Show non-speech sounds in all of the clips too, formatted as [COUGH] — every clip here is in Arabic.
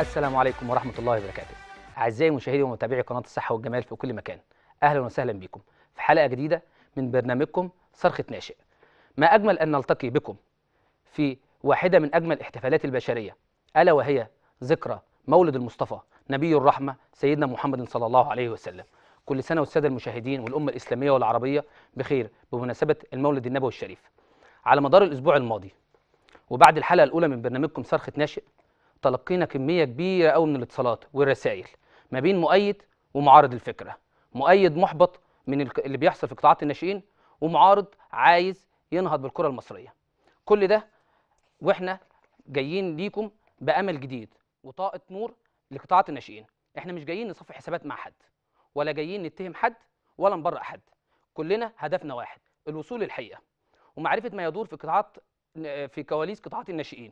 السلام عليكم ورحمة الله وبركاته أعزائي مشاهدي ومتابعي قناة الصحة والجمال في كل مكان أهلا وسهلا بكم في حلقة جديدة من برنامجكم صرخة ناشئ ما أجمل أن نلتقي بكم في واحدة من أجمل احتفالات البشرية ألا وهي ذكرى مولد المصطفى نبي الرحمة سيدنا محمد صلى الله عليه وسلم كل سنة والسادة المشاهدين والأمة الإسلامية والعربية بخير بمناسبة المولد النبوي الشريف على مدار الأسبوع الماضي وبعد الحلقة الأولى من برنامجكم صرخة ناشئ تلقينا كميه كبيره قوي من الاتصالات والرسائل ما بين مؤيد ومعارض الفكره مؤيد محبط من اللي بيحصل في قطاعات الناشئين ومعارض عايز ينهض بالكره المصريه كل ده واحنا جايين ليكم بامل جديد وطاقه نور لقطاعات الناشئين احنا مش جايين نصفي حسابات مع حد ولا جايين نتهم حد ولا نبرأ حد كلنا هدفنا واحد الوصول للحقيقه ومعرفه ما يدور في قطاعات في كواليس قطاعات الناشئين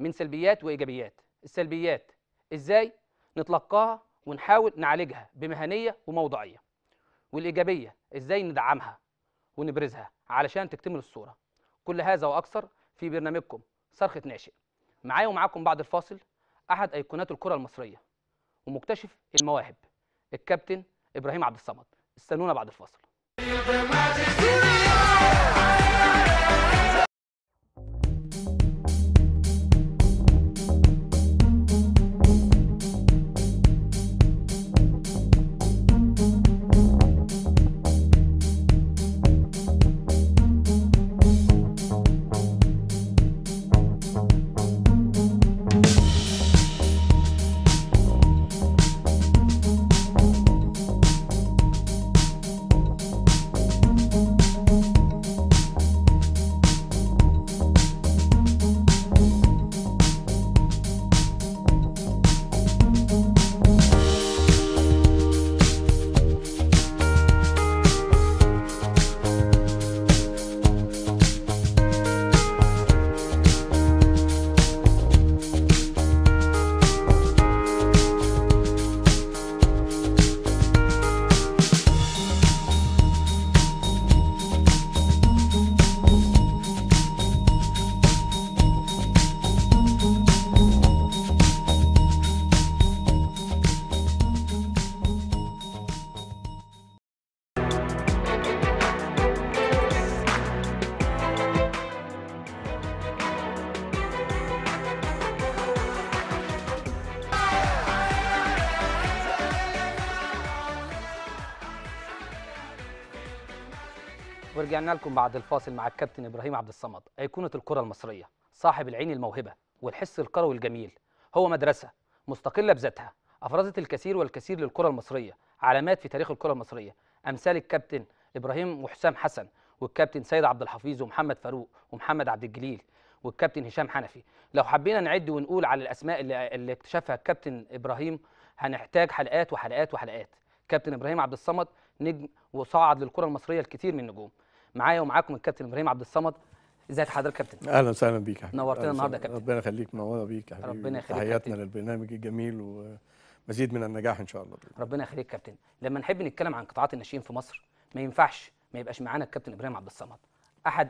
من سلبيات وايجابيات السلبيات ازاي نتلقاها ونحاول نعالجها بمهنيه وموضوعيه والايجابيه ازاي ندعمها ونبرزها علشان تكتمل الصوره كل هذا واكثر في برنامجكم صرخه ناشئ معايا ومعاكم بعد الفاصل احد ايقونات الكره المصريه ومكتشف المواهب الكابتن ابراهيم عبد الصمد استنونا بعد الفاصل رجعنا لكم بعد الفاصل مع الكابتن ابراهيم عبد الصمد ايقونه الكره المصريه صاحب العين الموهبه والحس القروي الجميل هو مدرسه مستقله بذاتها افرزت الكثير والكثير للكره المصريه علامات في تاريخ الكره المصريه امثال الكابتن ابراهيم وحسام حسن والكابتن سيد عبد الحفيظ ومحمد فاروق ومحمد عبد الجليل والكابتن هشام حنفي لو حبينا نعد ونقول على الاسماء اللي, اللي اكتشفها الكابتن ابراهيم هنحتاج حلقات وحلقات وحلقات كابتن ابراهيم عبد الصمد نجم وصعد للكره المصريه الكثير من النجوم معايا ومعاكم الكابتن ابراهيم عبد الصمد ازيك حضرتك كابتن اهلا وسهلا بيك يا نورتنا النهارده يا كابتن ربنا يخليك منوره بيك يا ربنا يخليك تحياتنا للبرنامج الجميل ومزيد من النجاح ان شاء الله ربنا يخليك كابتن لما نحب نتكلم عن قطاعات الناشئين في مصر ما ينفعش ما يبقاش معانا الكابتن ابراهيم عبد الصمد احد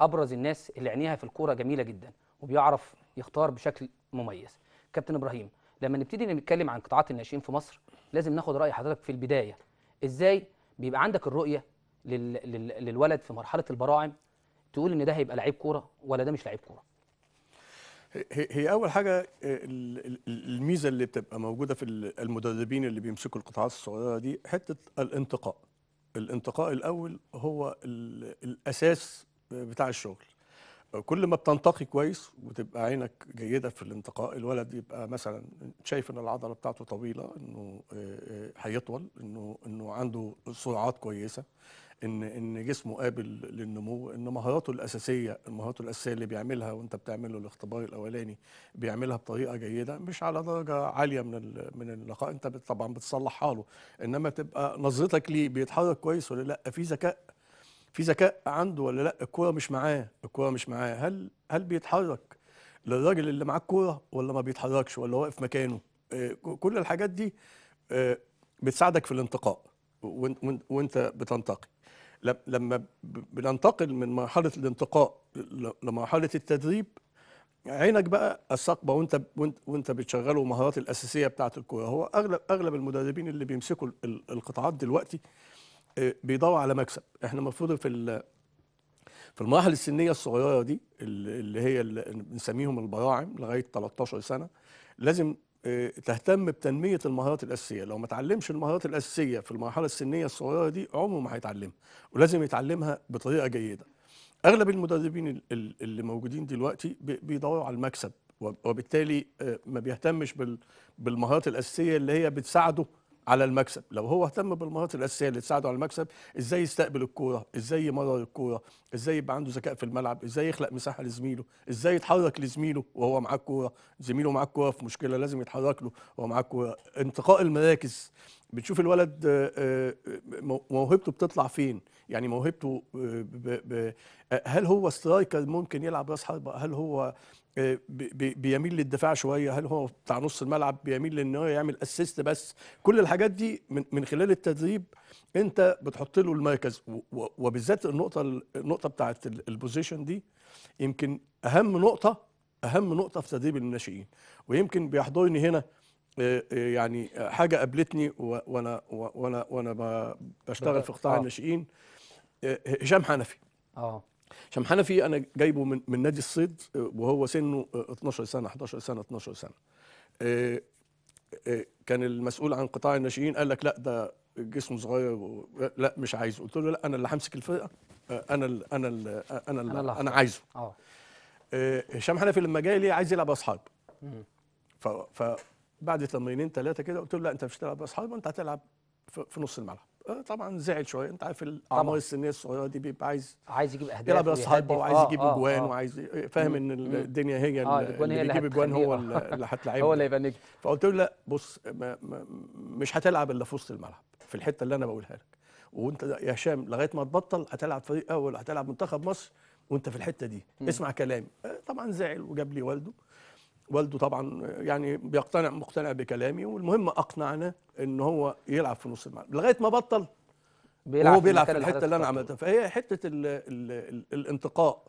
ابرز الناس اللي عينيها في الكوره جميله جدا وبيعرف يختار بشكل مميز كابتن ابراهيم لما نبتدي نتكلم عن قطاعات الناشئين في مصر لازم ناخد راي حضرتك في البدايه ازاي بيبقى عندك الرؤيه للولد في مرحله البراعم تقول ان ده هيبقى لعيب كوره ولا ده مش لعيب كوره هي اول حاجه الميزه اللي بتبقى موجوده في المدربين اللي بيمسكوا القطاعات الصغيره دي حته الانتقاء الانتقاء الاول هو الاساس بتاع الشغل كل ما بتنتقي كويس وتبقى عينك جيده في الانتقاء الولد يبقى مثلا شايف ان العضله بتاعته طويله انه هيطول انه انه عنده سرعات كويسه ان ان جسمه قابل للنمو ان مهاراته الاساسيه المهارات الاساسيه اللي بيعملها وانت بتعمله الاختبار الاولاني بيعملها بطريقه جيده مش على درجه عاليه من من اللقاء انت طبعا بتصلحها له انما تبقى نظرتك ليه بيتحرك كويس ولا لا في ذكاء في ذكاء عنده ولا لا الكوره مش معاه الكوره مش معاه هل هل بيتحرك للراجل اللي معاه الكوره ولا ما بيتحركش ولا واقف مكانه آه، كل الحاجات دي آه، بتساعدك في الانتقاء وانت بتنتقي لما بننتقل من مرحله الانتقاء لمرحله التدريب عينك بقى الثقبه وانت وانت بتشغله المهارات الاساسيه بتاعت الكوره هو اغلب اغلب المدربين اللي بيمسكوا القطاعات دلوقتي آه، بيدوروا على مكسب احنا المفروض في في المراحل السنيه الصغيره دي اللي هي اللي بنسميهم البراعم لغايه 13 سنه لازم آه، تهتم بتنميه المهارات الاساسيه لو ما اتعلمش المهارات الاساسيه في المرحله السنيه الصغيره دي عمره ما هيتعلمها ولازم يتعلمها بطريقه جيده اغلب المدربين اللي موجودين دلوقتي بيدوروا على المكسب وبالتالي آه، ما بيهتمش بالمهارات الاساسيه اللي هي بتساعده على المكسب لو هو اهتم بالمهارات الاساسيه اللي تساعده على المكسب ازاي يستقبل الكوره ازاي يمرر الكوره ازاي يبقى عنده ذكاء في الملعب ازاي يخلق مساحه لزميله ازاي يتحرك لزميله وهو معاه الكوره زميله معاه الكوره في مشكله لازم يتحرك له وهو معاه الكوره انتقاء المراكز بتشوف الولد آه، آه، موهبته بتطلع فين يعني موهبته آه، ب... ب... هل هو سترايكر ممكن يلعب راس حربه هل هو آه، بيميل للدفاع شويه هل هو بتاع نص الملعب بيميل لان هو يعمل اسيست بس كل الحاجات دي من, من خلال التدريب انت بتحط له المركز وبالذات النقطه النقطه بتاعه البوزيشن دي يمكن اهم نقطه اهم نقطه في تدريب الناشئين ويمكن بيحضرني هنا آه، آه، يعني حاجه قابلتني وانا وانا وانا بشتغل في قطاع الناشئين هشام حنفي اه هشام حنفي انا جايبه من, من نادي الصيد آه، وهو سنه 12 آه، سنه 11 سنه 12 سنه آه، كان المسؤول عن قطاع الناشئين قال لك لا ده جسمه صغير لا مش عايزه قلت له لا انا اللي همسك الفرقه انا الـ انا الـ انا الـ انا, أنا عايزه اه هشام حنفي لما جاي لي عايز يلعب اصحاب فبعد تمرينين ثلاثه كده قلت له لا انت مش هتلعب اصحاب انت هتلعب في نص الملعب آه، طبعا زعل شويه انت عارف الاعمار السنيه الصغيره دي بيبقى عايز عايز يجيب اهداف يلعب اصحابه وعايز آه، يجيب اجوان آه، وعايز فاهم ان الدنيا هي آه اللي يجيب اجوان [LAUGHS] هو اللي هتلاعبه هو اللي هيبقى نجم فقلت له لا بص ما ما مش هتلعب الا في وسط الملعب في الحته اللي انا بقولها لك وانت يا هشام لغايه ما تبطل هتلعب فريق اول هتلعب منتخب مصر وانت في الحته دي اسمع كلامي طبعا زعل وجاب لي والده والده طبعا يعني بيقتنع مقتنع بكلامي والمهم اقنعنا ان هو يلعب في نص الملعب لغايه ما بطل بيلعب وهو بيلعب في, في الحته اللي انا عملتها فهي حته الـ الـ الـ الانتقاء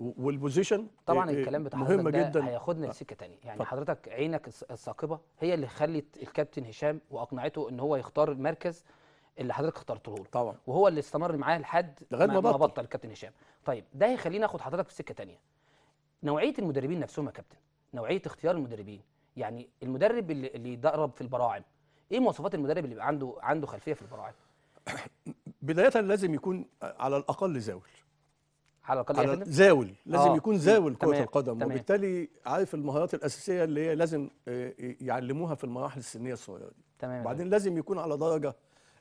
والبوزيشن طبعا إيه، الكلام بتاع مهم ده جدا هياخدنا آه. لسكه تانية يعني ف... حضرتك عينك الثاقبه هي اللي خلت الكابتن هشام واقنعته ان هو يختار المركز اللي حضرتك اخترته له طبعا وهو اللي استمر معاه لحد لغايه ما بطل. بطل الكابتن هشام طيب ده هيخليني اخد حضرتك في سكه تانية نوعيه المدربين نفسهم يا كابتن نوعيه اختيار المدربين يعني المدرب اللي, اللي يدرب في البراعم ايه مواصفات المدرب اللي يبقى عنده عنده خلفيه في البراعم [COUGHS] بدايه لازم يكون على الاقل زاول على الاقل على يعني زاول لازم آه. يكون زاول كره القدم تمام. وبالتالي عارف المهارات الاساسيه اللي هي لازم آه، يعلموها في المراحل السنيه الصغيره دي تمام وبعدين لازم يكون على درجه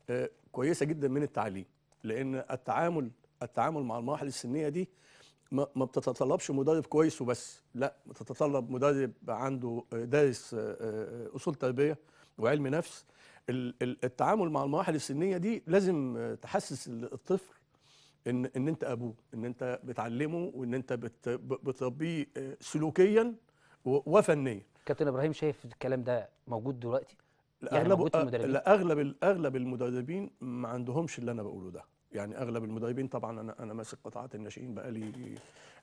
آه، كويسه جدا من التعليم لان التعامل التعامل مع المراحل السنيه دي ما بتتطلبش مدرب كويس وبس لا بتتطلب مدرب عنده دارس آه، آه، اصول تربيه وعلم نفس التعامل مع المراحل السنيه دي لازم آه، تحسس الطفل ان ان انت ابوه ان انت بتعلمه وان انت بتربيه سلوكيا وفنيا كابتن ابراهيم شايف الكلام ده موجود دلوقتي يعني اغلب المدربين لا اغلب اغلب المدربين ما عندهمش اللي انا بقوله ده يعني اغلب المدربين طبعا انا انا ماسك قطاعات الناشئين بقالي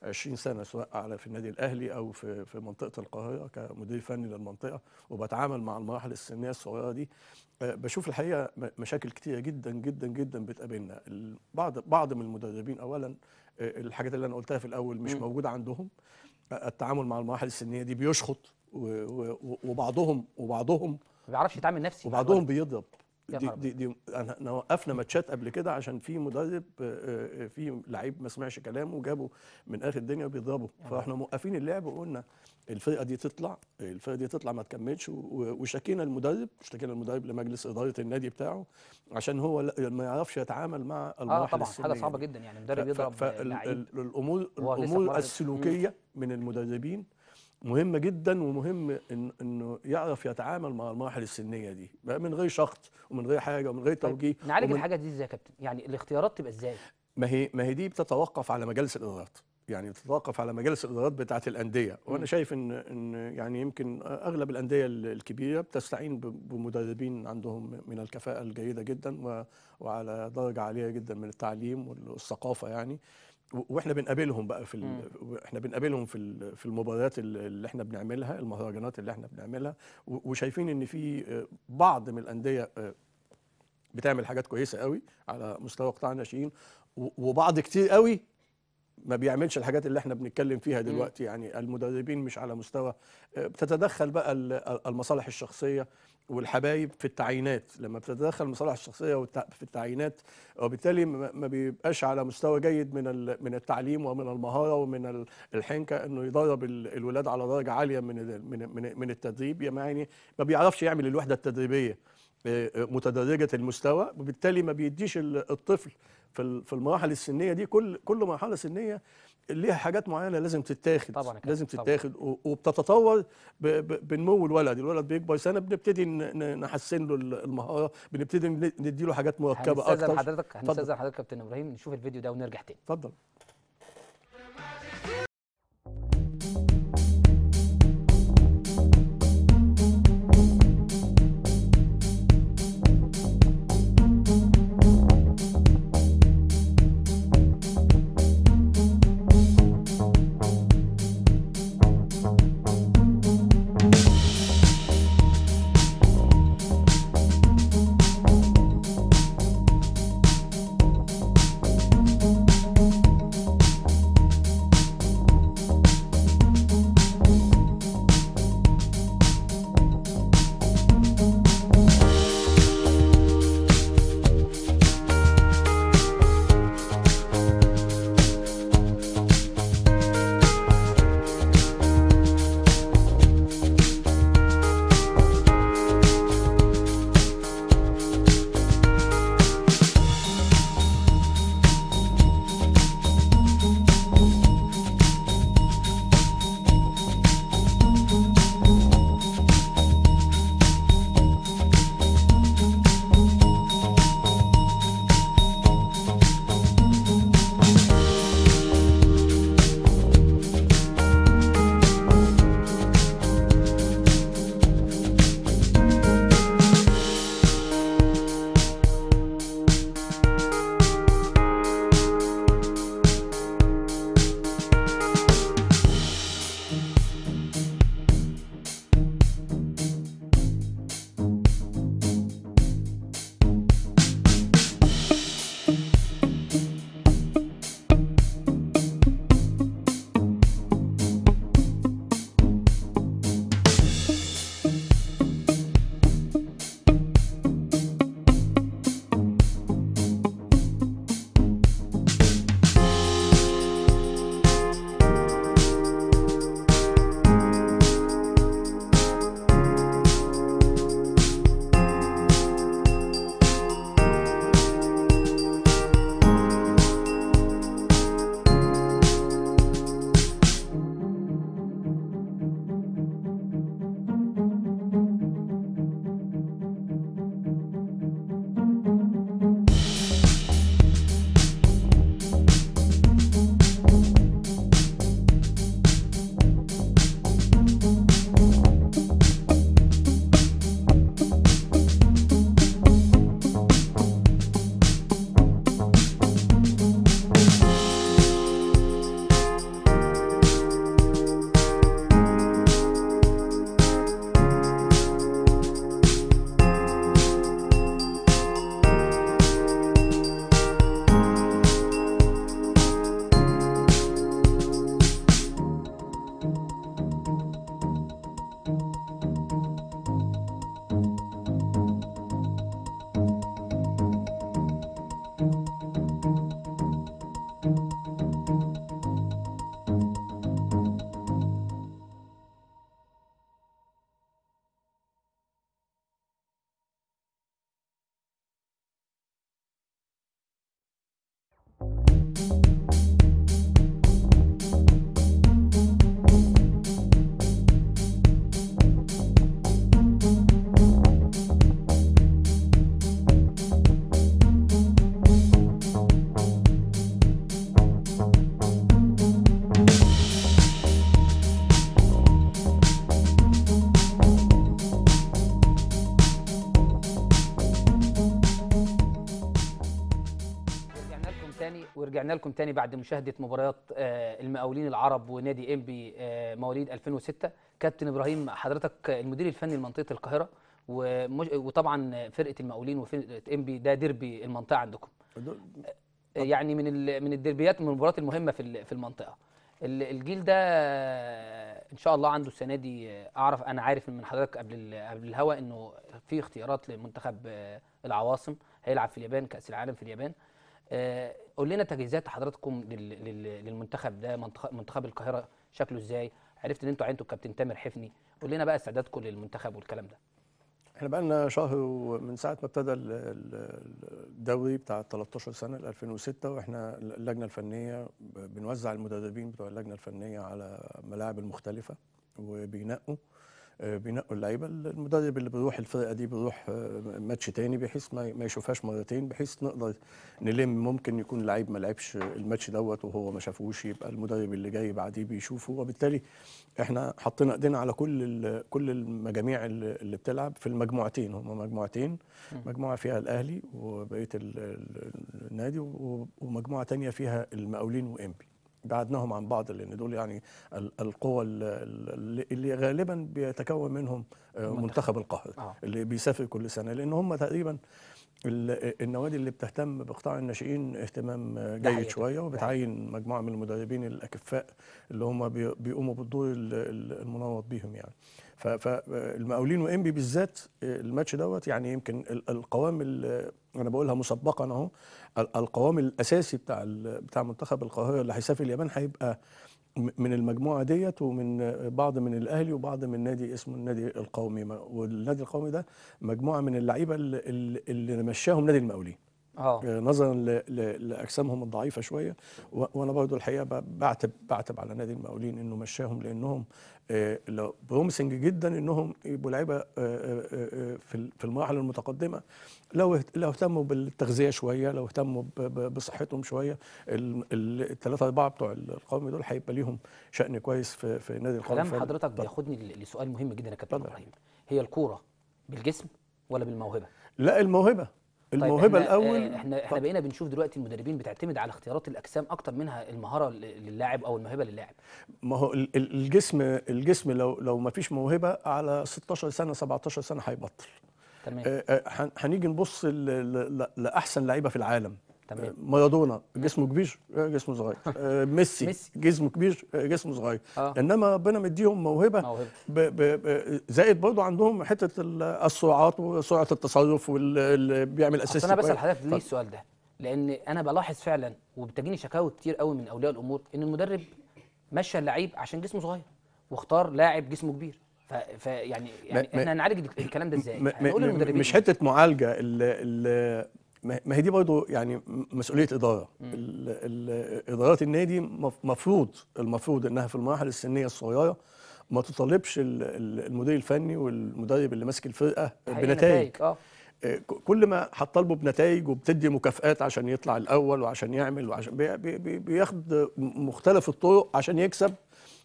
20 سنه سواء على في النادي الاهلي او في في منطقه القاهره كمدير فني للمنطقه وبتعامل مع المراحل السنيه الصغيره دي آه، بشوف الحقيقه مشاكل كتيره جدا جدا جدا بتقابلنا بعض بعض من المدربين اولا آه، الحاجات اللي انا قلتها في الاول مش موجوده عندهم آه، التعامل مع المراحل السنيه دي بيشخط وبعضهم وبعضهم ما بيعرفش يتعامل نفسي وبعضهم بيضرب دي, دي, دي انا وقفنا ماتشات قبل كده عشان في مدرب آه، آه، في لعيب ما سمعش كلامه وجابه من اخر الدنيا بيضربه فاحنا موقفين اللعب وقلنا الفرقه دي تطلع الفرقه دي تطلع ما تكملش وشكينا المدرب اشتكينا المدرب لمجلس اداره النادي بتاعه عشان هو ما يعرفش يتعامل مع المراحل اه طبعا حاجه صعبه جدا يعني مدرب يضرب لعيب الامور الامور السلوكيه من المدربين مهم جدا ومهم إن انه يعرف يتعامل مع المراحل السنيه دي بقى من غير شخط ومن غير حاجه ومن غير طيب، توجيه نعالج ومن... الحاجه دي ازاي يا كابتن يعني الاختيارات تبقى ازاي ما هي ما هي دي بتتوقف على مجالس الادارات يعني بتتوقف على مجالس الادارات بتاعه الانديه وانا شايف ان ان يعني يمكن اغلب الانديه الكبيره بتستعين بمدربين عندهم من الكفاءه الجيده جدا وعلى درجه عاليه جدا من التعليم والثقافه يعني واحنا بنقابلهم بقى في احنا بنقابلهم في في المباريات اللي احنا بنعملها المهرجانات اللي احنا بنعملها وشايفين ان في آه، بعض من الانديه آه، بتعمل حاجات كويسه قوي على مستوى قطاع الناشئين وبعض كتير قوي ما بيعملش الحاجات اللي احنا بنتكلم فيها دلوقتي يعني المدربين مش على مستوى آه، بتتدخل بقى المصالح الشخصيه والحبايب في التعيينات لما بتتدخل المصالح الشخصيه في التعيينات وبالتالي ما بيبقاش على مستوى جيد من من التعليم ومن المهاره ومن الحنكه انه يدرب الولاد على درجه عاليه من من من التدريب يعني ما بيعرفش يعمل الوحده التدريبيه آه، آه، متدرجه المستوى وبالتالي ما بيديش الطفل في المراحل السنيه دي كل كل مرحله سنيه ليها حاجات معينه لازم تتاخد طبعا لازم تتاخد طبعًا. وبتتطور بنمو الولد الولد بيكبر سنه بنبتدي نحسن له المهاره بنبتدي نديله حاجات مركبه اكتر هنستاذن حضرتك هنستاذن حضرتك كابتن ابراهيم نشوف الفيديو ده ونرجع تاني اتفضل رجعنا لكم تاني بعد مشاهدة مباريات آه، المقاولين العرب ونادي انبي آه، مواليد 2006 كابتن إبراهيم حضرتك المدير الفني لمنطقة القاهرة وطبعا فرقة المقاولين وفرقة انبي ده ديربي المنطقة عندكم آه، يعني من من الديربيات من المباريات المهمة في في المنطقة الجيل ده ان شاء الله عنده السنه دي اعرف انا عارف من حضرتك قبل قبل الهوا انه في اختيارات لمنتخب العواصم هيلعب في اليابان كاس العالم في اليابان آه، قول لنا تجهيزات حضراتكم للمنتخب ده منتخب القاهره شكله ازاي عرفت ان انتوا عينتوا الكابتن تامر حفني قول لنا بقى استعدادكم للمنتخب والكلام ده احنا بقى لنا شهر ومن ساعه ما ابتدى الدوري بتاع 13 سنه 2006 واحنا اللجنه الفنيه بنوزع المدربين بتوع اللجنه الفنيه على الملاعب المختلفه وبينقوا آه، بينقوا اللعيبه المدرب اللي بيروح الفرقه دي بيروح آه، ماتش تاني بحيث ما يشوفهاش مرتين بحيث نقدر نلم ممكن يكون لعيب ما لعبش الماتش دوت وهو ما شافوش يبقى المدرب اللي جاي بعديه بيشوفه وبالتالي احنا حطينا ايدينا على كل كل المجاميع اللي بتلعب في المجموعتين هم مجموعتين مجموعه فيها الاهلي وبقيه النادي ومجموعه تانية فيها المقاولين وانبي بعدناهم عن بعض لان دول يعني القوى اللي غالبا بيتكون منهم آه، منتخب القاهره آه. اللي بيسافر كل سنه لان هم تقريبا النوادي اللي بتهتم بقطاع الناشئين اهتمام آه، جيد شويه وبتعين مجموعه من المدربين الاكفاء اللي هم بيقوموا بالدور المنوط بيهم يعني فالمقاولين وانبي بالذات آه، الماتش دوت يعني يمكن القوام انا بقولها مسبقا اهو القوام الاساسي بتاع بتاع منتخب القاهره اللي هيسافر اليابان هيبقى من المجموعه ديت ومن بعض من الاهلي وبعض من نادي اسمه النادي القومي والنادي القومي ده مجموعه من اللعيبه اللي, اللي مشاهم نادي المقاولين اه, آه، نظرا لاجسامهم الضعيفه شويه وانا برضو الحقيقه بعتب بعتب على نادي المقاولين انه مشاهم لانهم بروميسنج آه، جدا انهم يبقوا لعيبه آه، آه، في المراحل المتقدمه لو لو اهتموا بالتغذيه شويه لو اهتموا بصحتهم شويه الثلاثه اربعه بتوع القومي دول هيبقى ليهم شان كويس في, في نادي القومي كلام حضرتك بياخدني لسؤال مهم جدا يا كابتن ابراهيم هي الكوره بالجسم ولا بالموهبه؟ لا الموهبه طيب، الموهبه طيب الاول احنا احنا بقينا بنشوف دلوقتي المدربين بتعتمد على اختيارات الاجسام اكتر منها المهاره للاعب او الموهبه للاعب ما هو الجسم الجسم لو لو ما فيش موهبه على 16 سنه 17 سنه هيبطل تمام آه، آه، هنيجي نبص لاحسن لعيبه في العالم تمام مارادونا جسمه كبير آه، جسمه صغير [LAUGHS] آه، ميسي جسمه كبير آه، جسمه صغير آه. انما ربنا مديهم موهبه, موهبة. ب ب زائد برضه عندهم حته السرعات وسرعه التصرف واللي بيعمل اسيست انا بسال حضرتك ليه السؤال ده؟ لان انا بلاحظ فعلا وبتجيني شكاوي كتير قوي من اولياء الامور ان المدرب مشى اللعيب عشان جسمه صغير واختار لاعب جسمه كبير فيعني يعني, يعني احنا هنعالج الكلام ده ازاي؟ للمدربين مش إيه؟ حته معالجه ال ال ما هي دي برضه يعني مسؤوليه اداره ادارات النادي مفروض المفروض انها في المراحل السنيه الصغيره ما تطالبش المدير الفني والمدرب اللي ماسك الفرقه بنتائج آه. آه، كل ما هتطالبه بنتائج وبتدي مكافئات عشان يطلع الاول وعشان يعمل وعشان بياخد مختلف الطرق عشان يكسب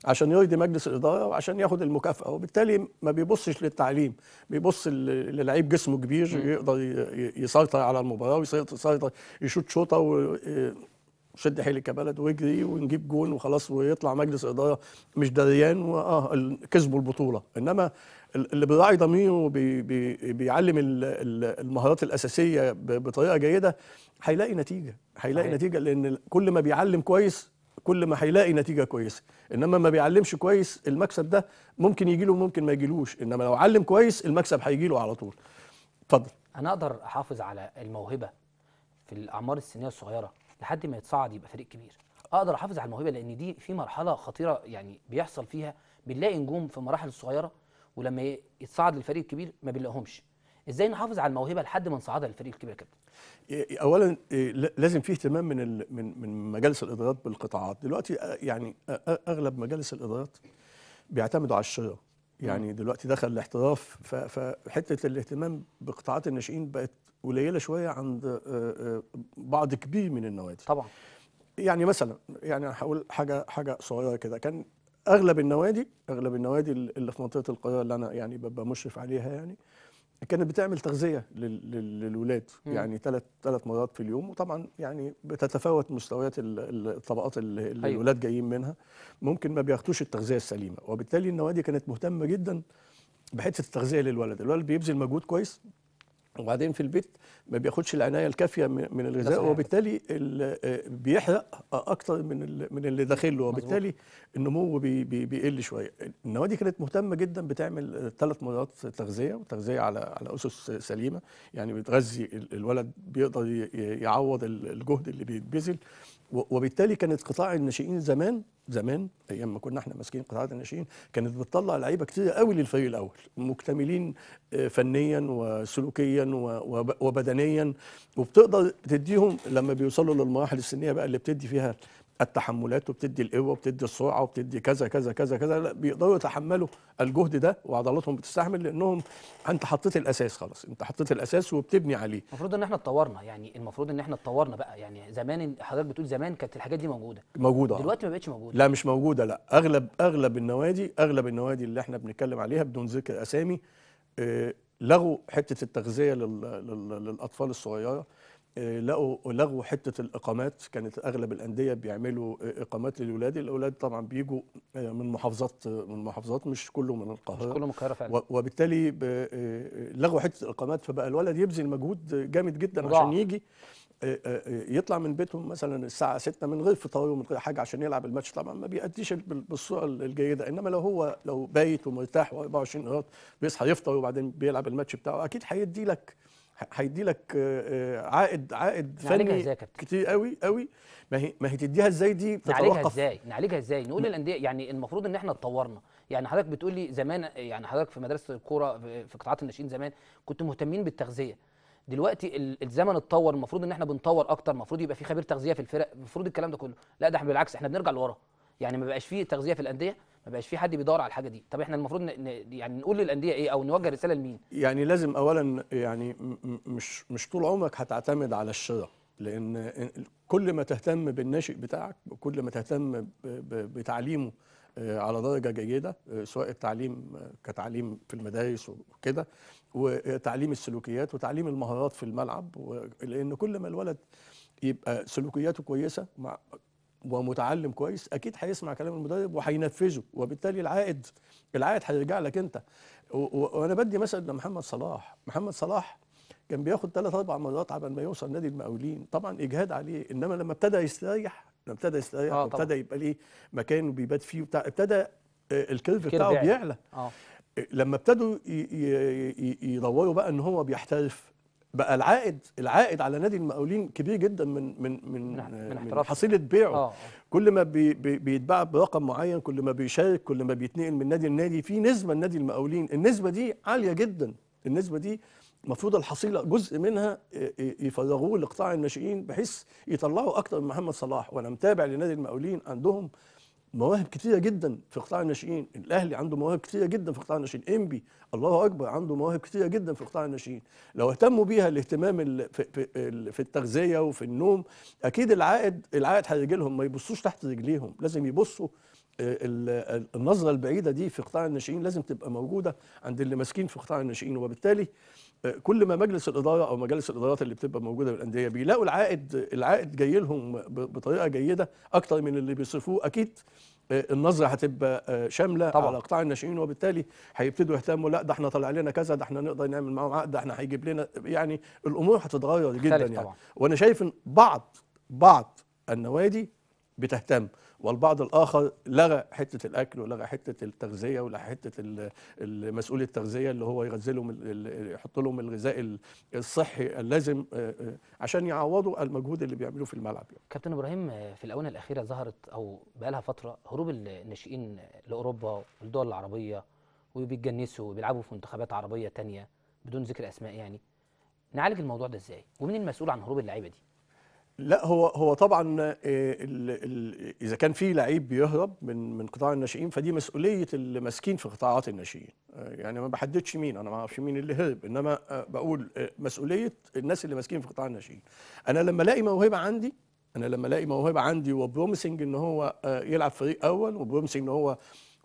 عشان يرضي مجلس الاداره وعشان ياخد المكافاه وبالتالي ما بيبصش للتعليم بيبص للعيب جسمه كبير يقدر يسيطر على المباراه ويسيطر يشوط شوطه وشد حيلك كبلد واجري ونجيب جون وخلاص ويطلع مجلس اداره مش دريان واه كسبوا البطوله انما اللي بيراعي ضميره وبيعلم بيعلم المهارات الاساسيه بطريقه جيده هيلاقي نتيجه هيلاقي نتيجه لان كل ما بيعلم كويس كل ما هيلاقي نتيجه كويسه انما ما بيعلمش كويس المكسب ده ممكن يجي له ممكن ما يجيلوش انما لو علم كويس المكسب هيجي له على طول اتفضل انا اقدر احافظ على الموهبه في الاعمار السنيه الصغيره لحد ما يتصعد يبقى فريق كبير اقدر احافظ على الموهبه لان دي في مرحله خطيره يعني بيحصل فيها بنلاقي نجوم في المراحل الصغيره ولما يتصعد للفريق الكبير ما بنلاقيهمش ازاي نحافظ على الموهبه لحد ما نصعدها للفريق الكبير يا كابتن إيه، إيه، اولا إيه، لازم فيه اهتمام من من من مجالس الادارات بالقطاعات دلوقتي آه، يعني آه، آه، اغلب مجالس الادارات بيعتمدوا على الشراء يعني دلوقتي دخل الاحتراف فحته الاهتمام بقطاعات الناشئين بقت قليله شويه عند بعض كبير من النوادي طبعا يعني مثلا يعني هقول حاجه حاجه صغيره كده كان اغلب النوادي اغلب النوادي اللي في منطقه القاهره اللي انا يعني ببقى مشرف عليها يعني كانت بتعمل تغذيه للولاد يعني ثلاث ثلاث مرات في اليوم وطبعا يعني بتتفاوت مستويات الطبقات اللي أيوة. الولاد جايين منها ممكن ما بياخدوش التغذيه السليمه وبالتالي النوادي كانت مهتمه جدا بحته التغذيه للولد الولد بيبذل مجهود كويس وبعدين في البيت ما بياخدش العنايه الكافيه من الغذاء وبالتالي آه، بيحرق اكتر من من اللي داخل له وبالتالي النمو بي بي بيقل شويه النوادي كانت مهتمه جدا بتعمل ثلاث مرات تغذيه وتغذيه على على اسس سليمه يعني بتغذي الولد بيقدر يعوض الجهد اللي بيتبذل وبالتالي كانت قطاع الناشئين زمان زمان ايام ما كنا احنا ماسكين قطاعات الناشئين كانت بتطلع لعيبه كتير قوي للفريق الاول مكتملين آه، فنيا وسلوكيا وبدنيا وبتقدر تديهم لما بيوصلوا للمراحل السنيه بقى اللي بتدي فيها التحملات وبتدي القوه وبتدي السرعه وبتدي كذا كذا كذا كذا لا بيقدروا يتحملوا الجهد ده وعضلاتهم بتستحمل لانهم انت حطيت الاساس خلاص انت حطيت الاساس وبتبني عليه المفروض ان احنا اتطورنا يعني المفروض ان احنا اتطورنا بقى يعني زمان حضرتك بتقول زمان كانت الحاجات دي موجوده موجوده آه. دلوقتي ما بقتش موجوده لا مش موجوده لا اغلب اغلب النوادي اغلب النوادي اللي احنا بنتكلم عليها بدون ذكر اسامي آه لغوا حته التغذيه للاطفال الصغيره آه، لقوا لغوا حته الاقامات كانت اغلب الانديه بيعملوا آه، اقامات للاولاد الاولاد طبعا بيجوا آه، من محافظات من محافظات مش كله من القاهره مش كله من القاهره فعلا وبالتالي لغوا حته الاقامات فبقى الولد يبذل مجهود جامد جدا مضاعف. عشان يجي يطلع من بيتهم مثلا الساعه 6 من غير فطار ومن غير حاجه عشان يلعب الماتش طبعا ما بيأديش بالصوره الجيده انما لو هو لو بايت ومرتاح و24 قرار بيصحى يفطر وبعدين بيلعب الماتش بتاعه اكيد هيدي لك هيدي لك آه، آه، عائد عائد فني كتير قوي قوي ما هي ما هي تديها ازاي دي نعالجها ازاي نعالجها ازاي نقول للانديه يعني المفروض ان احنا اتطورنا يعني حضرتك بتقول لي زمان يعني حضرتك في مدرسه الكوره في قطاعات الناشئين زمان كنت مهتمين بالتغذيه دلوقتي الزمن اتطور المفروض ان احنا بنطور اكتر المفروض يبقى في خبير تغذيه في الفرق المفروض الكلام ده كله لا ده احنا بالعكس احنا بنرجع لورا يعني ما بقاش فيه تغذيه في الانديه ما بقاش في حد بيدور على الحاجه دي طب احنا المفروض ن... يعني نقول للانديه ايه او نوجه رساله لمين يعني لازم اولا يعني مش مش طول عمرك هتعتمد على الشراء لان كل ما تهتم بالناشئ بتاعك كل ما تهتم بتعليمه آه، على درجه جيده آه، سواء التعليم آه، كتعليم في المدارس وكده وتعليم السلوكيات وتعليم المهارات في الملعب لان كل ما الولد يبقى سلوكياته كويسه مع ومتعلم كويس اكيد هيسمع كلام المدرب وهينفذه وبالتالي العائد العائد هيرجع لك انت وانا بدي مثلا لمحمد صلاح محمد صلاح كان بياخد ثلاث اربع مرات على ما يوصل نادي المقاولين طبعا اجهاد عليه انما لما ابتدى يستريح لما ابتدى يستريح آه ابتدى يبقى ليه مكان وبيبات فيه وبتاع ابتدى آه، الكيرف بتاعه بيعلى آه. لما ابتدوا يدوروا بقى ان هو بيحترف بقى العائد العائد على نادي المقاولين كبير جدا من من من, من, من حصيله بيعه آه. كل ما بي بي بيتباع برقم معين كل ما بيشارك كل ما بيتنقل من نادي لنادي في نسبه لنادي المقاولين النسبه دي عاليه جدا النسبه دي المفروض الحصيله جزء منها يفرغوه لقطاع الناشئين بحيث يطلعوا اكتر من محمد صلاح وانا متابع لنادي المقاولين عندهم مواهب كتيره جدا في قطاع الناشئين الاهلي عنده مواهب كتيره جدا في قطاع الناشئين انبي الله اكبر عنده مواهب كتيره جدا في قطاع الناشئين لو اهتموا بيها الاهتمام في, في, في التغذيه وفي النوم اكيد العائد العائد هيجي لهم ما يبصوش تحت رجليهم لازم يبصوا آه، النظره البعيده دي في قطاع الناشئين لازم تبقى موجوده عند اللي ماسكين في قطاع الناشئين وبالتالي كل ما مجلس الاداره او مجالس الادارات اللي بتبقى موجوده بالانديه بيلاقوا العائد العائد جاي لهم بطريقه جيده اكتر من اللي بيصرفوه اكيد آه، النظره هتبقى آه، شامله طبعا. على قطاع الناشئين وبالتالي هيبتدوا يهتموا لا ده احنا طالع لنا كذا ده احنا نقدر نعمل معاهم عقد ده احنا هيجيب لنا يعني الامور هتتغير جدا يعني طبعا. وانا شايف ان بعض بعض النوادي بتهتم والبعض الاخر لغى حته الاكل ولغى حته التغذيه ولغى حته مسؤول التغذيه اللي هو يغذي لهم يحط لهم الغذاء الصحي اللازم آه، آه، عشان يعوضوا المجهود اللي بيعملوه في الملعب يعني. كابتن ابراهيم آه، في الاونه الاخيره ظهرت او بقى لها فتره هروب الناشئين لاوروبا والدول العربيه وبيتجنسوا وبيلعبوا في منتخبات عربيه تانية بدون ذكر اسماء يعني نعالج الموضوع ده ازاي ومين المسؤول عن هروب اللعيبه دي لا هو هو طبعا آه، اذا كان في لعيب بيهرب من من قطاع الناشئين فدي مسؤوليه اللي ماسكين في قطاعات الناشئين آه، يعني ما بحددش مين انا ما اعرفش مين اللي هرب انما آه، بقول مسؤوليه الناس اللي ماسكين في قطاع الناشئين انا لما الاقي موهبه عندي انا لما الاقي موهبه عندي وبرومسنج ان هو يلعب فريق اول وبرومسنج ان هو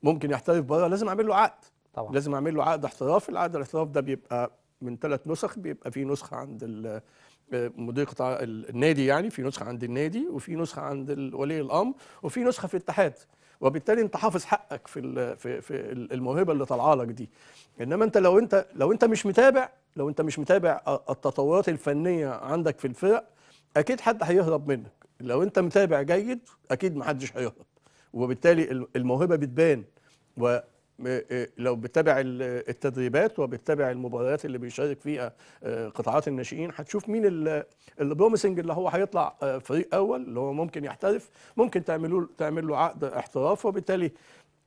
ممكن يحترف بره لازم اعمل له عقد طبعا لازم اعمل له عقد احتراف العقد الاحتراف ده بيبقى من ثلاث نسخ بيبقى في نسخه عند مدير قطاع النادي يعني في نسخه عند النادي وفي نسخه عند ولي الامر وفي نسخه في الاتحاد وبالتالي انت حافظ حقك في في في الموهبه اللي طالعه لك دي انما انت لو انت لو انت مش متابع لو انت مش متابع التطورات الفنيه عندك في الفرق اكيد حد هيهرب منك لو انت متابع جيد اكيد محدش هيهرب وبالتالي الموهبه بتبان آه، لو بتتابع التدريبات وبتتابع المباريات اللي بيشارك فيها آه، قطاعات الناشئين هتشوف مين اللي بروميسنج اللي هو هيطلع آه، فريق اول اللي هو ممكن يحترف ممكن تعملوا تعمل له عقد احتراف وبالتالي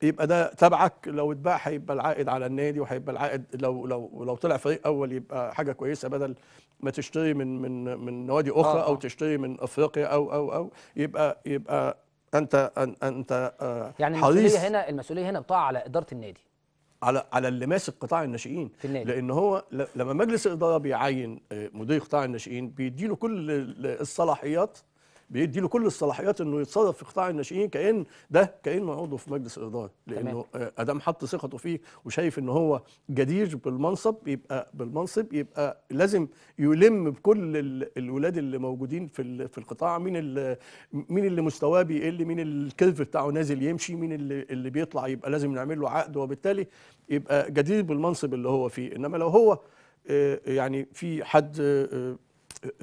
يبقى ده تبعك لو اتباع هيبقى العائد على النادي وهيبقى العائد لو لو لو طلع فريق اول يبقى حاجه كويسه بدل ما تشتري من من من نوادي اخرى آه. او تشتري من افريقيا او او او يبقى يبقى انت انت آه، يعني المسؤوليه هنا المسؤوليه هنا بتقع على اداره النادي على على اللي ماسك قطاع الناشئين في النادي. لان هو لما مجلس الاداره بيعين آه، مدير قطاع الناشئين بيديله كل الصلاحيات بيدي له كل الصلاحيات انه يتصرف في قطاع الناشئين كان ده كانه عضو في مجلس اداره لانه آه، ادام حط ثقته فيه وشايف ان هو جدير بالمنصب يبقى بالمنصب يبقى لازم يلم بكل الولاد اللي موجودين في في القطاع مين اللي مين اللي مستواه بيقل مين الكيرف بتاعه نازل يمشي مين اللي اللي بيطلع يبقى لازم نعمل له عقد وبالتالي يبقى جدير بالمنصب اللي هو فيه انما لو هو آه، يعني في حد آه،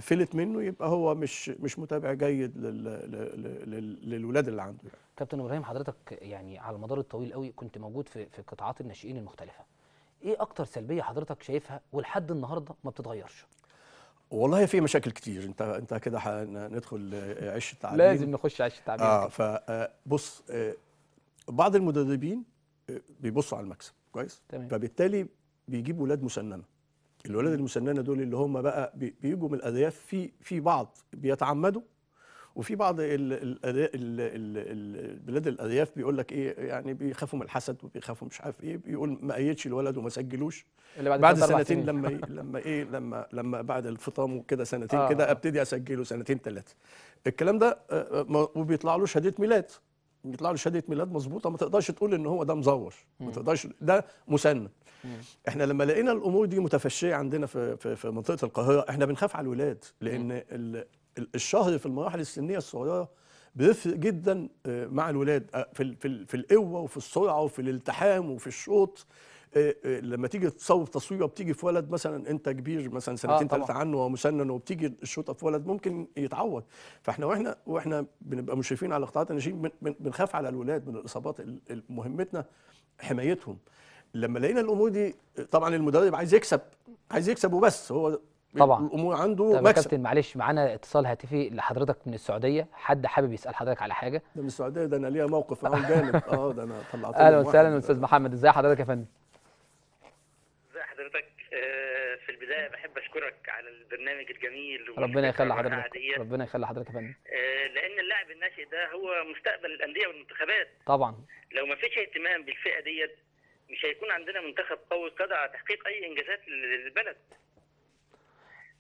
فلت منه يبقى هو مش مش متابع جيد للولاد اللي عنده يعني. كابتن ابراهيم حضرتك يعني على المدار الطويل قوي كنت موجود في في قطاعات الناشئين المختلفه ايه اكتر سلبيه حضرتك شايفها ولحد النهارده ما بتتغيرش والله في مشاكل كتير انت انت كده ندخل عش التعليم لازم نخش عش التعليم اه فبص آه، آه، بعض المدربين آه، بيبصوا على المكسب كويس تمام. فبالتالي بيجيب ولاد مسننه الولاد المسننه دول اللي هم بقى بيجوا من الارياف في في بعض بيتعمدوا وفي بعض ال ال ال بلاد الارياف بيقول لك ايه يعني بيخافوا من الحسد وبيخافوا مش عارف ايه بيقول ما ايدش الولد وما سجلوش اللي بعد, بعد سنتين لما لما ايه لما لما بعد الفطام وكده سنتين آه كده ابتدي اسجله سنتين ثلاثه الكلام ده وبيطلع له شهاده ميلاد بيطلع له شهاده ميلاد مظبوطه ما تقدرش تقول ان هو ده مزور ما تقدرش ده مسنن احنا لما لقينا الامور دي متفشيه عندنا في في, في منطقه القاهره احنا بنخاف على الولاد لان الشهر في المراحل السنيه الصغيره بيفرق جدا آه، مع الولاد آه، في في, في القوه وفي السرعه وفي الالتحام وفي الشوط إيه، إيه، لما تيجي تصوب تصويبه بتيجي في ولد مثلا انت كبير مثلا سنتين ثلاثه آه عنه ومسنن وبتيجي الشوطه في ولد ممكن يتعوض فاحنا واحنا واحنا بنبقى مشرفين على قطاعات الناشئين بنخاف على الولاد من الاصابات مهمتنا حمايتهم لما لقينا الامور دي طبعا المدرب عايز يكسب عايز يكسب وبس هو طبعا الامور عنده طبعا كابتن معلش معانا اتصال هاتفي لحضرتك من السعوديه حد حابب يسال حضرتك على حاجه ده من السعوديه ده انا ليا موقف معاهم جانب [LAUGHS] اه ده انا طلعت اهلا وسهلا استاذ محمد ازي حضرتك يا فندم آه، في البدايه بحب اشكرك على البرنامج الجميل ربنا يخلي حضرتك ربنا يخلي حضرتك يا فندم آه، لان اللاعب الناشئ ده هو مستقبل الانديه والمنتخبات طبعا لو ما فيش اهتمام بالفئه ديت مش هيكون عندنا منتخب قوي قادر على تحقيق اي انجازات للبلد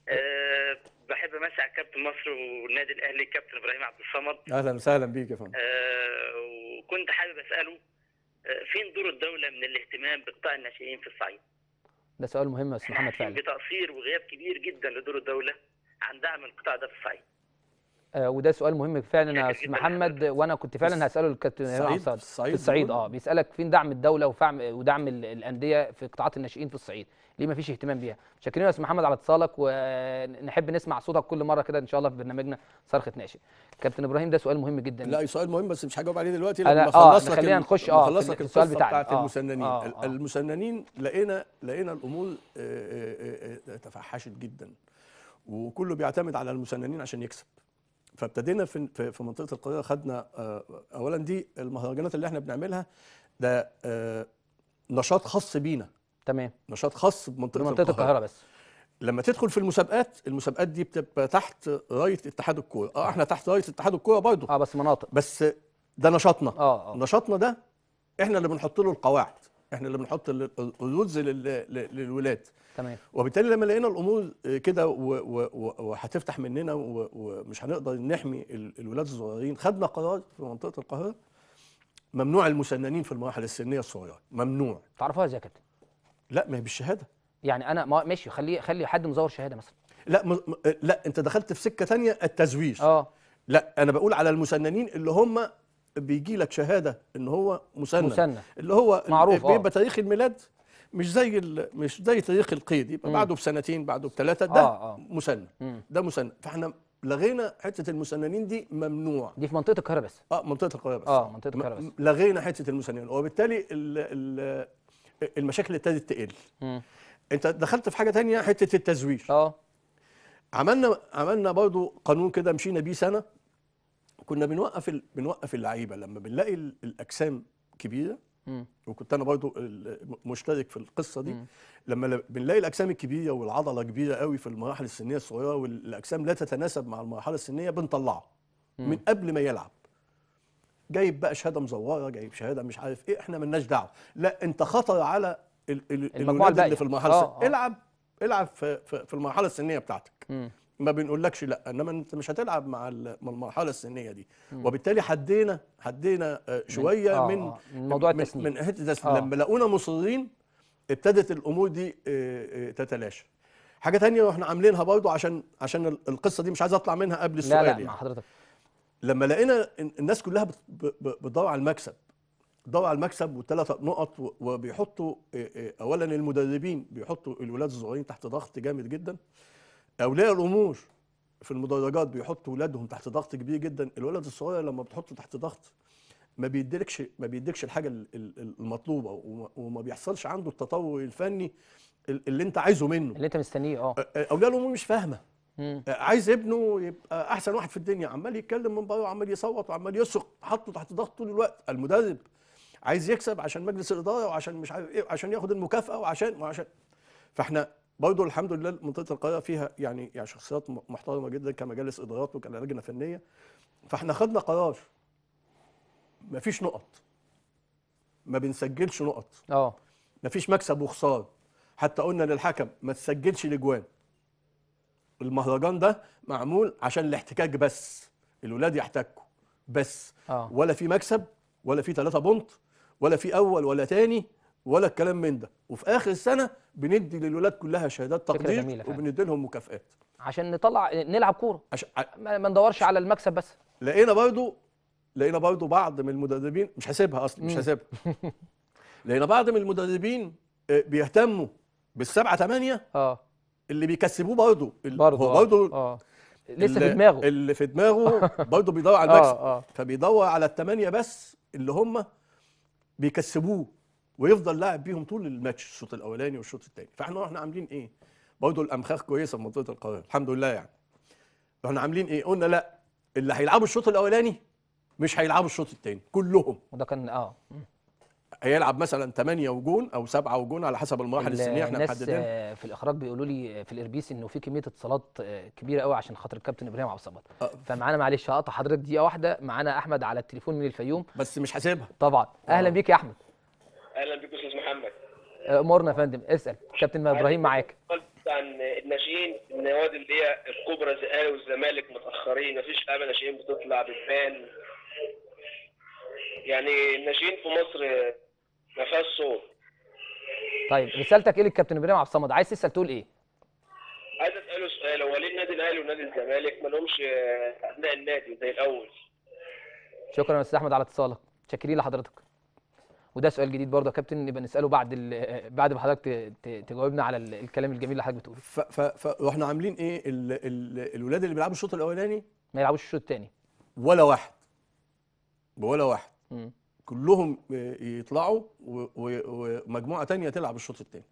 أه بحب امسي على كابتن مصر والنادي الاهلي كابتن ابراهيم عبد الصمد اهلا وسهلا بيك يا فندم أه وكنت حابب اساله آه، فين دور الدوله من الاهتمام بقطاع الناشئين في الصعيد؟ ده سؤال مهم يا استاذ محمد فعلا بتقصير وغياب كبير جدا لدور الدوله عن دعم القطاع ده في الصعيد آه، وده سؤال مهم فعلا يا يعني استاذ إيه محمد وانا كنت فعلا هساله الكابتن الصعيد في الصعيد, اه بيسالك فين دعم الدوله وفعم ودعم الانديه في قطاعات الناشئين في الصعيد ليه ما فيش اهتمام بيها شاكرين يا استاذ محمد على اتصالك ونحب نسمع صوتك كل مره كده ان شاء الله في برنامجنا صرخه ناشئ كابتن ابراهيم ده سؤال مهم جدا لا سؤال مهم بس مش هجاوب عليه دلوقتي لما آه، خلصنا خلينا نخش اه خلصنا لك السؤال بتاعت آه المسننين آه آه المسننين لقينا لقينا الامور آه، تفحشت جدا وكله بيعتمد على المسننين عشان يكسب فابتدينا في في منطقه القاهره خدنا آه، اولا دي المهرجانات اللي احنا بنعملها ده آه، نشاط خاص بينا تمام نشاط خاص بمنطقه القاهره القاهره بس لما تدخل في المسابقات المسابقات دي بتبقى تحت رايه اتحاد الكوره اه احنا تحت رايه اتحاد الكوره برضه اه بس مناطق بس ده نشاطنا اه, آه. نشاطنا ده احنا اللي بنحط له القواعد احنا اللي بنحط الرولز للولاد تمام وبالتالي لما لقينا الامور كده وهتفتح مننا ومش هنقدر نحمي الولاد الصغيرين خدنا قرار في منطقه القاهره ممنوع المسننين في المراحل السنيه الصغيره ممنوع تعرفوها يا كابتن لا ما هي بالشهاده يعني انا ما ماشي خلي خلي حد مزور شهاده مثلا لا م... لا انت دخلت في سكه ثانيه التزويج اه لا انا بقول على المسننين اللي هم بيجي لك شهاده ان هو مسنن مسنة. اللي هو معروف آه. بيبقى آه. تاريخ الميلاد مش زي مش زي تاريخ القيد يبقى بعده بسنتين بعده بثلاثه ده آه آه. مسنن ده مسنن فاحنا لغينا حته المسننين دي ممنوع دي في منطقه القاهره بس اه منطقه القاهره بس اه منطقه القاهره بس لغينا حته المسننين وبالتالي الـ الـ المشاكل ابتدت تقل انت دخلت في حاجه تانية حته التزوير اه عملنا عملنا برضه قانون كده مشينا بيه سنه كنا بنوقف ال... بنوقف اللعيبه لما بنلاقي الاجسام كبيره مم. وكنت انا برضو مشترك في القصه دي مم. لما بنلاقي الاجسام الكبيره والعضله كبيره قوي في المراحل السنيه الصغيره والاجسام لا تتناسب مع المرحله السنيه بنطلعه مم. من قبل ما يلعب جايب بقى شهاده مزوره جايب شهاده مش عارف ايه احنا مالناش دعوه لا انت خطر على ال... ال... المجموعه اللي في المرحله آه آه. العب العب في, في المرحله السنيه بتاعتك ما بنقولكش لا انما انت مش هتلعب مع المرحله السنيه دي وبالتالي حدينا حدينا آه، شويه آه، من, آه من موضوع التسنيم من حته آه لما لقونا مصرين ابتدت الامور دي آه، تتلاشى حاجه تانية واحنا عاملينها برضو عشان عشان القصه دي مش عايز اطلع منها قبل السؤال لا لا يعني. مع حضرتك لما لقينا الناس كلها بتدور على المكسب بتدور على المكسب والثلاث نقط وبيحطوا اولا المدربين بيحطوا الولاد الصغيرين تحت ضغط جامد جدا اولياء الامور في المدرجات بيحطوا ولادهم تحت ضغط كبير جدا الولد الصغير لما بتحطه تحت ضغط ما بيديلكش ما بيديكش الحاجه المطلوبه وما بيحصلش عنده التطور الفني اللي انت عايزه منه اللي انت مستنيه اه اولياء الامور مش فاهمه عايز ابنه يبقى احسن واحد في الدنيا عمال يتكلم من بره وعمال يصوت وعمال يسرق حاطه تحت ضغط طول الوقت المدرب عايز يكسب عشان مجلس الاداره وعشان مش عارف ايه عشان ياخد المكافاه وعشان وعشان فاحنا برضه الحمد لله منطقه القاهره فيها يعني يعني شخصيات محترمه جدا كمجالس ادارات وكلجنه فنيه فاحنا خدنا قرار ما فيش نقط ما بنسجلش نقط اه ما فيش مكسب وخساره حتى قلنا للحكم ما تسجلش الاجوان المهرجان ده معمول عشان الاحتكاك بس الولاد يحتكوا بس أوه. ولا في مكسب ولا في ثلاثة بنط ولا في اول ولا تاني ولا الكلام من ده وفي اخر السنه بندي للولاد كلها شهادات تقدير وبندي لهم مكافئات عشان نطلع نلعب كوره عشان ما ندورش على المكسب بس لقينا برضو لقينا برضو بعض من المدربين مش هسيبها اصلا مش هسيبها [LAUGHS] لقينا بعض من المدربين آه، بيهتموا بالسبعه ثمانيه اه اللي بيكسبوه برضه برضه برضه اه لسه في دماغه اللي في دماغه برضه بيدور على [LAUGHS] المكسب آه آه. فبيدور على الثمانيه بس اللي هم بيكسبوه ويفضل لاعب بيهم طول الماتش الشوط الاولاني والشوط الثاني فاحنا احنا عاملين ايه برضه الامخاخ كويسه في منطقه القرار الحمد لله يعني احنا عاملين ايه قلنا لا اللي هيلعبوا الشوط الاولاني مش هيلعبوا الشوط الثاني كلهم وده كان اه هيلعب مثلا 8 وجون او 7 وجون على حسب المراحل السنيه احنا محددين في الاخراج بيقولوا لي في الاربيس انه في كميه اتصالات آه، كبيره قوي عشان خاطر الكابتن ابراهيم عبد الصمد أه فمعانا معلش هقطع حضرتك دقيقه واحده معانا احمد على التليفون من الفيوم بس مش هسيبها طبعا اهلا أه بيك يا احمد اهلا بيك استاذ محمد امورنا يا فندم اسال كابتن ابراهيم معاك عن الناشئين النوادي اللي هي الكبرى الاهلي والزمالك متاخرين مفيش لعيبه ناشئين بتطلع بتبان يعني الناشئين في مصر ما فيهاش صوت طيب رسالتك ايه للكابتن ابراهيم عبد الصمد عايز تسال تقول ايه عايز اساله سؤال هو ليه النادي الاهلي ونادي الزمالك ما لهمش ابناء النادي زي الاول شكرا يا استاذ احمد على اتصالك شاكرين لحضرتك وده سؤال جديد برضه يا كابتن نبقى نساله بعد بعد ما حضرتك تجاوبنا على الكلام الجميل اللي حضرتك بتقوله فاحنا عاملين ايه الـ الـ الولاد اللي بيلعبوا الشوط الاولاني ما يلعبوش الشوط الثاني ولا واحد ولا واحد م. كلهم يطلعوا ومجموعه ثانيه تلعب الشوط الثاني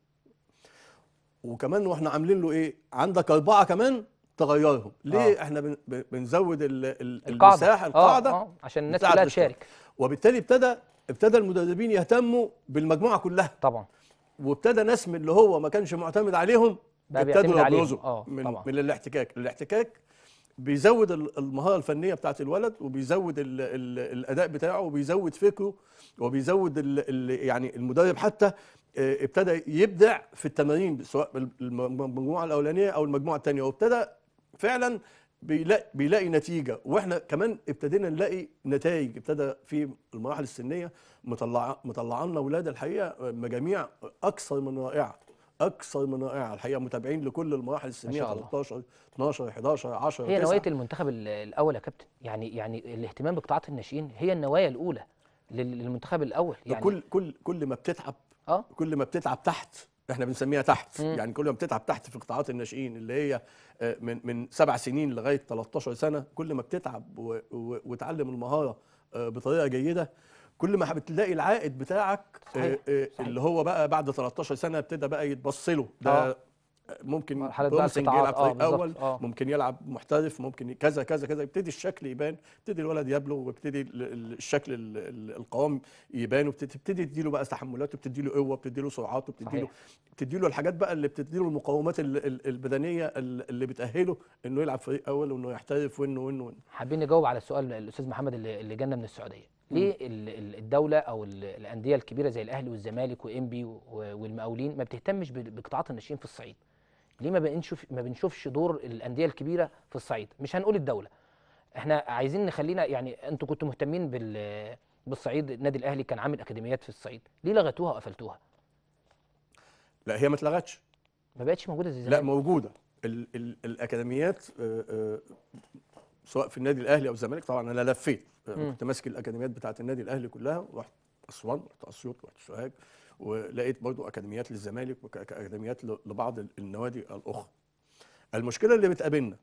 وكمان واحنا عاملين له ايه عندك اربعه كمان تغيرهم آه. ليه آه. احنا بنزود القاعدة. المساحه آه، القاعده آه آه. عشان الناس كلها تشارك وبالتالي ابتدى ابتدى المدربين يهتموا بالمجموعه كلها طبعا وابتدى ناس من اللي هو ما كانش معتمد عليهم ابتدوا يبرزوا آه، من, من الاحتكاك الاحتكاك بيزود المهاره الفنيه بتاعت الولد وبيزود الـ الـ الاداء بتاعه وبيزود فكره وبيزود الـ الـ يعني المدرب حتى آه، ابتدى يبدع في التمارين سواء المجموعه الاولانيه او المجموعه الثانيه وابتدى فعلا بيلاقي, بيلاقي نتيجه واحنا كمان ابتدينا نلاقي نتائج ابتدى في المراحل السنيه مطلع مطلع لنا اولاد الحقيقه مجاميع اكثر من رائعه اكثر من رائعه الحقيقه متابعين لكل المراحل السنيه 13 12 11 10 هي نوايا المنتخب الاول يا كابتن يعني يعني الاهتمام بقطاعات الناشئين هي النوايا الاولى للمنتخب الاول يعني كل كل كل ما بتتعب اه كل ما بتتعب تحت احنا بنسميها تحت مم. يعني كل ما بتتعب تحت في قطاعات الناشئين اللي هي آه، من من سبع سنين لغايه 13 سنه كل ما بتتعب وتعلم المهاره آه، بطريقه جيده كل ما بتلاقي العائد بتاعك آه، صحيح. صحيح. اللي هو بقى بعد 13 سنه ابتدى بقى يتبص له ده ممكن ممكن يلعب آه، فريق آه اول آه. ممكن يلعب محترف ممكن كذا كذا كذا يبتدي الشكل يبان يبتدي الولد يبلغ ويبتدي الشكل القوام يبان وبتبتدي تديله بقى تحملات وبتديله قوه له سرعات بتدي بتديله الحاجات بقى اللي بتديله المقومات البدنيه اللي بتاهله انه يلعب فريق اول وانه يحترف وانه وانه وانه حابين نجاوب على السؤال الاستاذ محمد اللي جانا من السعوديه ليه الدوله او الانديه الكبيره زي الاهلي والزمالك وانبي والمقاولين ما بتهتمش بقطاعات الناشئين في الصعيد ليه ما بنشوف ما بنشوفش دور الانديه الكبيره في الصعيد مش هنقول الدوله احنا عايزين نخلينا يعني انتوا كنتوا مهتمين بال بالصعيد النادي الاهلي كان عامل اكاديميات في الصعيد ليه لغتوها وقفلتوها لا هي ما اتلغتش ما بقتش موجوده زي زمان لا موجوده الـ الـ الاكاديميات آآ آه، آه، سواء في النادي الاهلي او الزمالك طبعا انا لفيت آه، كنت ماسك الاكاديميات بتاعه النادي الاهلي كلها رحت اسوان رحت اسيوط رحت سوهاج ولقيت برضو اكاديميات للزمالك واكاديميات لبعض النوادي الاخرى المشكله اللي بتقابلنا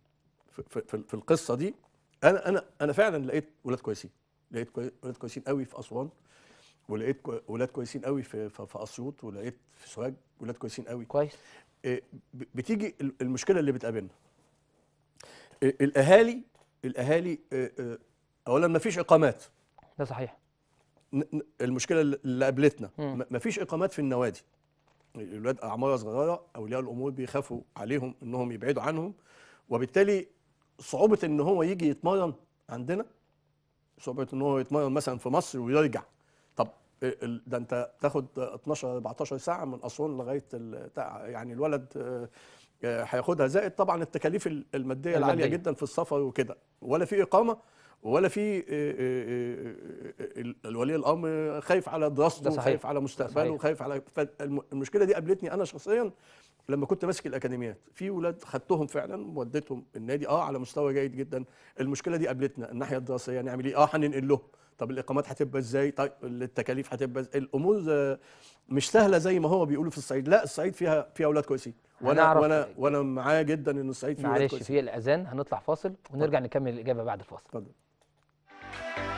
في, في, في القصه دي انا انا انا فعلا لقيت ولاد كويسين لقيت ولاد كويسين قوي في اسوان ولقيت ولاد كويسين قوي في في اسيوط ولقيت في سوهاج ولاد كويسين قوي كويس آه، بتيجي المشكله اللي بتقابلنا آه، الاهالي الاهالي آه، اولا ما فيش اقامات ده صحيح المشكله اللي قابلتنا مفيش اقامات في النوادي الولاد اعمار صغيره اولياء الامور بيخافوا عليهم انهم يبعدوا عنهم وبالتالي صعوبه ان هو يجي يتمرن عندنا صعوبه ان هو يتمرن مثلا في مصر ويرجع طب آه، ده انت تاخد 12 14 ساعه من اسوان لغايه يعني الولد آه، هياخدها زائد طبعا التكاليف الماديه العاليه جدا في السفر وكده ولا في اقامه ولا في آه، آه، آه، الولي الامر خايف على دراسته خايف على مستقبله خايف على المشكله دي قابلتني انا شخصيا لما كنت ماسك الاكاديميات في ولاد خدتهم فعلا وديتهم النادي اه على مستوى جيد جدا المشكله دي قابلتنا الناحيه الدراسيه نعمل يعني ايه اه هننقل لهم طب الاقامات هتبقى ازاي طيب التكاليف هتبقى ازاي الامور مش سهله زي ما هو بيقولوا في الصعيد لا الصعيد فيها فيها اولاد كويسين وانا وانا إيه؟ وانا معاه جدا ان الصعيد فيه اولاد كويسين معلش في الاذان هنطلع فاصل ونرجع نكمل الاجابه بعد الفاصل اتفضل Bye.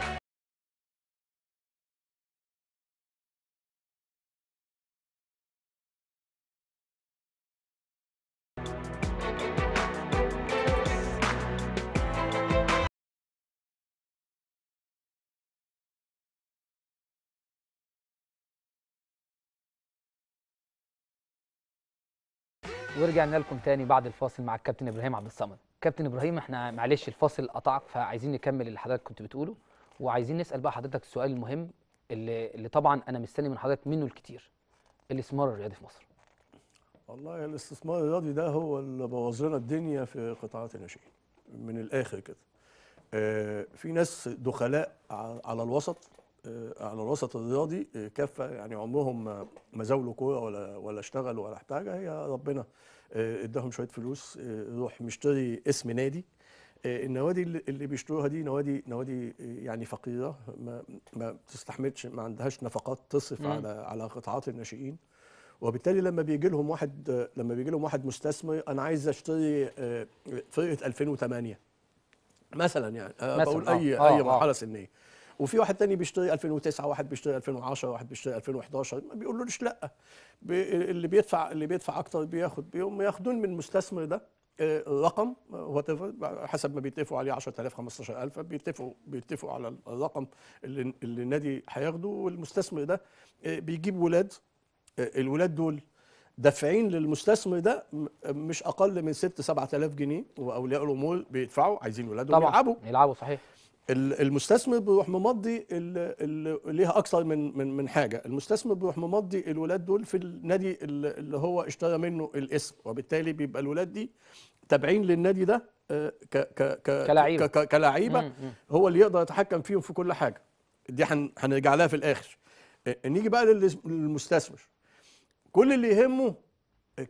ورجعنا لكم تاني بعد الفاصل مع الكابتن ابراهيم عبد الصمد كابتن ابراهيم احنا معلش الفاصل قطعك فعايزين نكمل اللي حضرتك كنت بتقوله وعايزين نسال بقى حضرتك السؤال المهم اللي, اللي طبعا انا مستني من حضرتك منه الكتير الاستثمار الرياضي في مصر والله الاستثمار الرياضي ده هو اللي بوظ لنا الدنيا في قطاعات الناشئين من الاخر كده آه، في ناس دخلاء على الوسط آه، على الوسط الرياضي كافه يعني عمرهم ما زاولوا كوره ولا ولا اشتغلوا ولا حاجه هي ربنا آه، اداهم شويه فلوس آه، روح مشتري اسم نادي النوادي اللي بيشتروها دي نوادي نوادي يعني فقيره ما ما بتستحملش ما عندهاش نفقات تصرف على على قطاعات الناشئين وبالتالي لما بيجي لهم واحد لما بيجي لهم واحد مستثمر انا عايز اشتري فرقه 2008 مثلا يعني مثلاً بقول اي آه اي آه مرحله آه سنيه وفي واحد ثاني بيشتري 2009 واحد بيشتري 2010 واحد بيشتري 2011 ما بيقولولوش لا اللي بيدفع اللي بيدفع اكتر بياخد بيهم ياخدون من المستثمر ده آه، الرقم وات حسب ما بيتفقوا عليه 10000 15000 بيتفقوا بيتفقوا على الرقم اللي, اللي النادي هياخده والمستثمر ده آه، بيجيب ولاد آه، الولاد دول دافعين للمستثمر ده مش اقل من 6 7000 جنيه واولياء الامور بيدفعوا عايزين ولادهم يلعبوا يلعبوا صحيح المستثمر بيروح ممضي اللي ليها اكثر من من من حاجه المستثمر بيروح ممضي الولاد دول في النادي اللي هو اشترى منه الاسم وبالتالي بيبقى الولاد دي تابعين للنادي ده آه، ك ك ك كلاعيبه كلاعيبه هو اللي يقدر يتحكم فيهم في كل حاجه دي هنرجع لها في الاخر آه، نيجي بقى للمستثمر كل اللي يهمه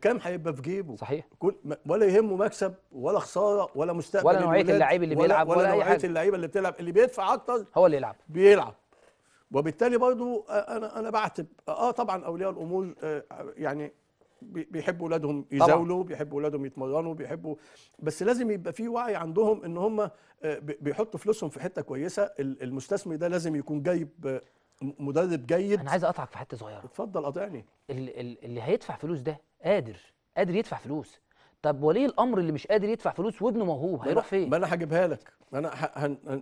كام هيبقى في جيبه صحيح كل ولا يهمه مكسب ولا خساره ولا مستقبل ولا نوعيه اللعيب اللي بيلعب ولا, ولا, ولا نوعيه اللعيبه اللي بتلعب اللي بيدفع اكتر هو اللي يلعب بيلعب وبالتالي برضو آه، انا انا بعتب اه طبعا اولياء الامور آه، يعني بيحبوا اولادهم يزاولوا بيحبوا اولادهم يتمرنوا بيحبوا بس لازم يبقى في وعي عندهم ان هم آه، بيحطوا فلوسهم في حته كويسه المستثمر ده لازم يكون جايب مدرب جيد انا عايز اقطعك في حته صغيره اتفضل قاطعني اللي هيدفع فلوس ده قادر قادر يدفع فلوس طب ولي الامر اللي مش قادر يدفع فلوس وابنه موهوب هيروح فين؟ ما انا هجيبها لك انا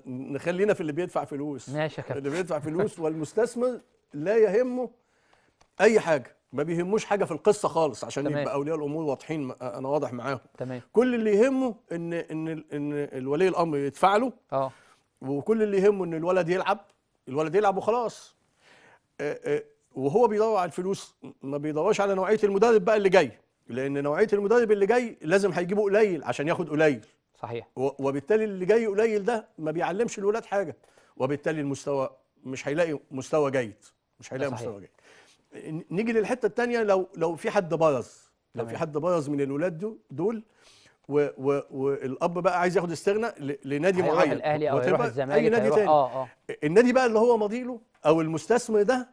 نخلينا في اللي بيدفع فلوس ماشي يا كابتن اللي بيدفع فلوس والمستثمر لا يهمه اي حاجه ما بيهموش حاجه في القصه خالص عشان تمام. يبقى اولياء الامور واضحين انا واضح معاهم تمام كل اللي يهمه ان ان ان الولي الامر يدفع له اه وكل اللي يهمه ان الولد يلعب الولد يلعب وخلاص آه، آه، وهو بيدور على الفلوس ما بيدورش على نوعيه المدرب بقى اللي جاي لان نوعيه المدرب اللي جاي لازم هيجيبه قليل عشان ياخد قليل صحيح وبالتالي اللي جاي قليل ده ما بيعلمش الولاد حاجه وبالتالي المستوى مش هيلاقي مستوى جيد مش هيلاقي مستوى جيد نيجي للحته الثانيه لو لو في حد برز لو في حد برز من الولاد دول و و والاب بقى عايز ياخد استغنى لنادي معين الاهلي او يروح الزمالك اي نادي تاني آه آه. النادي بقى اللي هو مضيله او المستثمر ده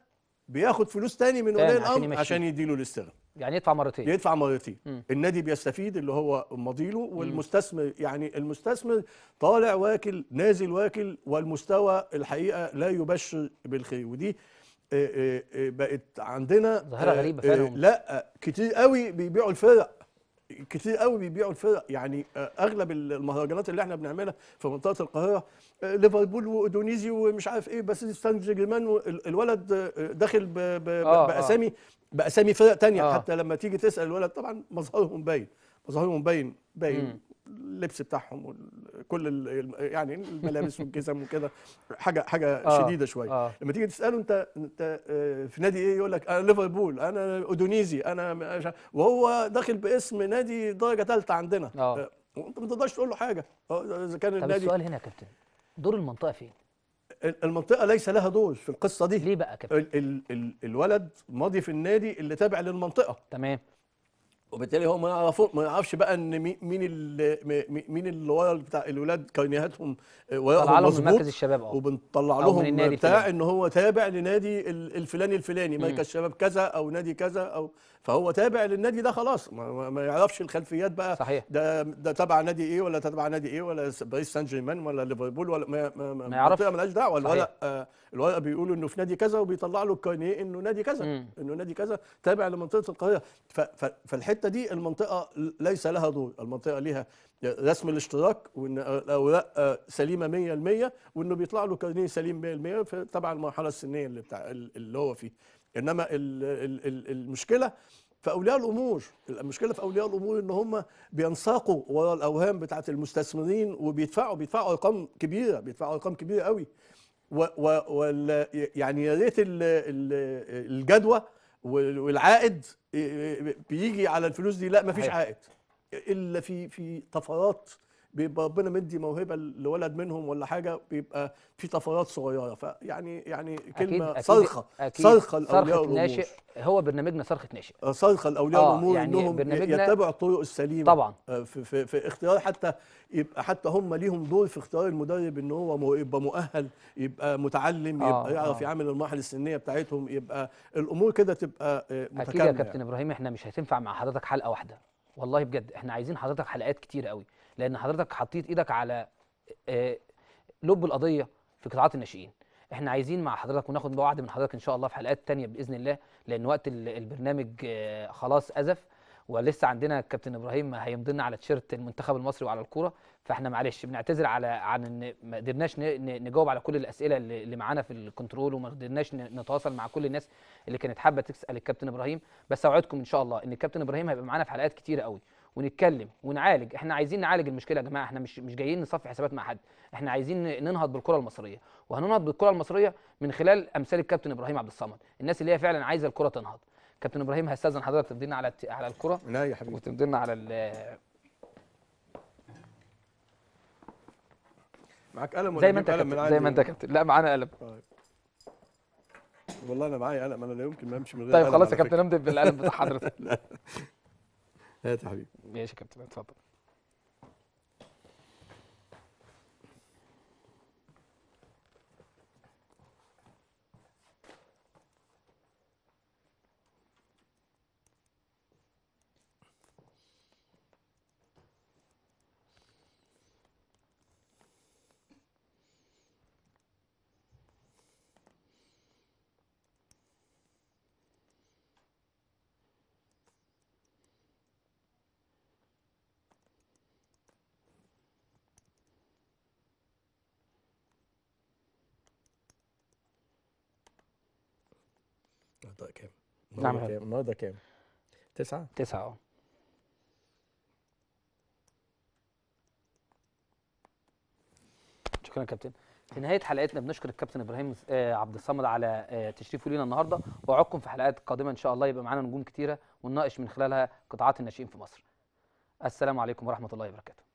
بياخد فلوس تاني من ولي الامر عشان يديله الاستغنى يعني يدفع مرتين يدفع مرتين م. النادي بيستفيد اللي هو مضيله والمستثمر يعني المستثمر طالع واكل نازل واكل والمستوى الحقيقه لا يبشر بالخير ودي آه، آه، آه، بقت عندنا ظاهره غريبه فعلا لا كتير قوي بيبيعوا الفرق كتير قوي بيبيعوا الفرق يعني آه، اغلب المهرجانات اللي احنا بنعملها في منطقه القاهره آه، ليفربول وادونيزي ومش عارف ايه بس سان جيرمان الولد آه، داخل بـ بـ آه باسامي آه. باسامي فرق تانية آه. حتى لما تيجي تسال الولد طبعا مظهرهم باين مظهرهم باين باين اللبس بتاعهم وكل يعني الملابس [LAUGHS] والجزم وكده حاجه حاجه آه شديده شويه آه لما تيجي تساله انت انت آه، في نادي ايه يقول لك انا ليفربول انا اودونيزي انا وهو داخل باسم نادي درجه ثالثه عندنا آه. آه وانت ما تقدرش تقول له حاجه آه، اذا كان طب النادي السؤال هنا يا كابتن دور المنطقه فين؟ المنطقه ليس لها دور في القصه دي ليه بقى كابتن؟ ال ال ال الولد ماضي في النادي اللي تابع للمنطقه تمام وبالتالي هو ما يعرفوش ما يعرفش بقى ان مين اللي مين اللي ورا بتاع الولاد كينيهاتهم آه، ورقهم مظبوط مركز الشباب اه وبنطلع لهم بتاع ان هو تابع لنادي الفلاني الفلاني مركز شباب كذا او نادي كذا او فهو تابع للنادي ده خلاص ما, ما يعرفش الخلفيات بقى صحيح ده ده تبع نادي ايه ولا تبع نادي ايه ولا باريس سان جيرمان ولا ليفربول ولا ما, ما, ما يعرفش مالهاش دعوه الورق آه الورق بيقول انه في نادي كذا وبيطلع له الكارنيه انه نادي كذا انه نادي كذا تابع لمنطقه القاهره فالحته دي المنطقه ليس لها دور المنطقه ليها رسم الاشتراك وان الاوراق آه، سليمه 100% وانه بيطلع له كارنيه سليم 100% تبع المرحله السنيه اللي بتاع اللي هو فيه انما المشكله في اولياء الامور المشكله في اولياء الامور ان هم بينساقوا ورا الاوهام بتاعت المستثمرين وبيدفعوا بيدفعوا ارقام كبيره بيدفعوا ارقام كبيره قوي و و يعني يا ريت الجدوى والعائد بيجي على الفلوس دي لا مفيش عائد الا في في طفرات بيبقى ربنا مدي موهبه لولد منهم ولا حاجه بيبقى في طفرات صغيره فيعني يعني, يعني كلمه أكيد صرخه أكيد صرخه لاولياء الامور هو برنامجنا صرخه ناشئ آه، صرخه لاولياء آه الامور يعني انهم يتبعوا الطرق السليمه طبعا آه، في, في, في اختيار حتى يبقى حتى هم ليهم دور في اختيار المدرب ان هو يبقى مؤهل يبقى متعلم آه يبقى يعرف آه يعمل المراحل السنيه بتاعتهم يبقى الامور كده تبقى آه، متكامله اكيد يا كابتن يعني. ابراهيم احنا مش هتنفع مع حضرتك حلقه واحده والله بجد احنا عايزين حضرتك حلقات كتير قوي لان حضرتك حطيت ايدك على لب القضيه في قطاعات الناشئين احنا عايزين مع حضرتك وناخد وعد من حضرتك ان شاء الله في حلقات تانية باذن الله لان وقت البرنامج خلاص ازف ولسه عندنا الكابتن ابراهيم هيمضينا على تيشيرت المنتخب المصري وعلى الكوره فاحنا معلش بنعتذر على عن ان ما قدرناش نجاوب على كل الاسئله اللي معانا في الكنترول وما قدرناش نتواصل مع كل الناس اللي كانت حابه تسال الكابتن ابراهيم بس اوعدكم ان شاء الله ان الكابتن ابراهيم هيبقى معانا في حلقات كتيره قوي ونتكلم ونعالج احنا عايزين نعالج المشكله يا جماعه احنا مش مش جايين نصفي حسابات مع حد احنا عايزين ننهض بالكره المصريه وهننهض بالكره المصريه من خلال امثال الكابتن ابراهيم عبد الصمد الناس اللي هي فعلا عايزه الكره تنهض كابتن ابراهيم هستاذن حضرتك تمضينا على على الكره لا يا حبيبي وتمضينا على معاك قلم ولا زي ما انت قلم زي ما انت كابتن لا معانا قلم طيب. والله انا معايا قلم انا لا يمكن ما امشي من غير طيب خلاص يا كابتن امضي بالقلم بتاع [LAUGHS] حضرتك هات يا حبيبي ماشي يا كابتن اتفضل النهارده كام؟ تسعة؟ تسعة اه شكرا يا كابتن في نهايه حلقتنا بنشكر الكابتن ابراهيم آه، عبد الصمد على آه، تشريفه لينا النهارده واوعدكم في حلقات قادمه ان شاء الله يبقى معانا نجوم كتيره ونناقش من خلالها قطاعات الناشئين في مصر السلام عليكم ورحمه الله وبركاته